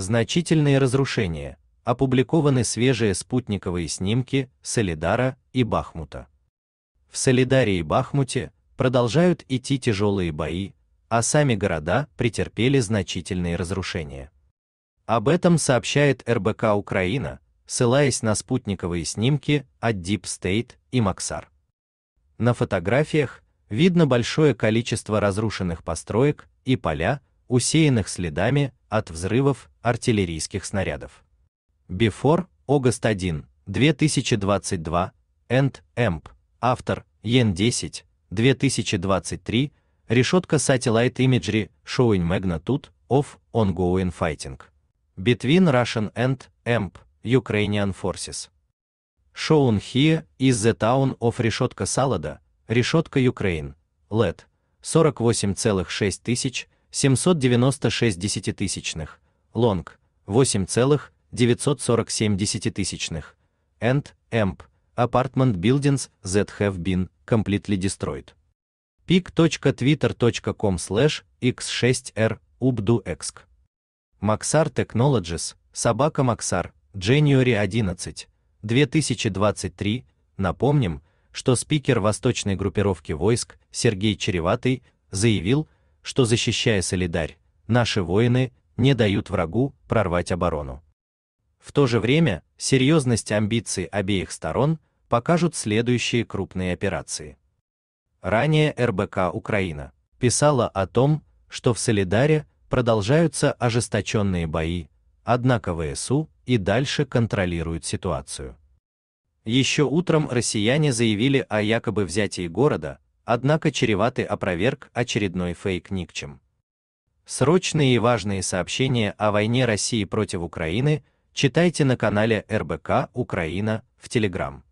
Значительные разрушения. Опубликованы свежие спутниковые снимки Солидара и Бахмута. В Солидаре и Бахмуте продолжают идти тяжелые бои, а сами города претерпели значительные разрушения. Об этом сообщает РБК Украина, ссылаясь на спутниковые снимки от Deep State и Максар. На фотографиях видно большое количество разрушенных построек и поля, усеянных следами от взрывов артиллерийских снарядов. Before August 1, 2022, and amp автор Yen 10, 2023, решетка Satellite Imagery Showing Magnitude of Ongoing Fighting. Between Russian and amp Ukrainian Forces. Shown here is the town of Решетка Салада, Решетка Ukraine, LED, 48,6 тысяч, 796 десятитысячных, лонг 8,947 десятитысячных, and Amp. apartment buildings that have been completely destroyed. pic.twitter.com slash x6r ubduexk. Maxar Technologies, собака Maxar, January 11, 2023. Напомним, что спикер восточной группировки войск Сергей Череватый заявил, что, защищая Солидарь, наши воины не дают врагу прорвать оборону. В то же время серьезность амбиций обеих сторон покажут следующие крупные операции. Ранее РБК Украина писала о том, что в Солидаре продолжаются ожесточенные бои, однако ВСУ и дальше контролируют ситуацию. Еще утром россияне заявили о якобы взятии города, однако чреватый опроверг очередной фейк никчем. Срочные и важные сообщения о войне России против Украины читайте на канале РБК Украина в Телеграм.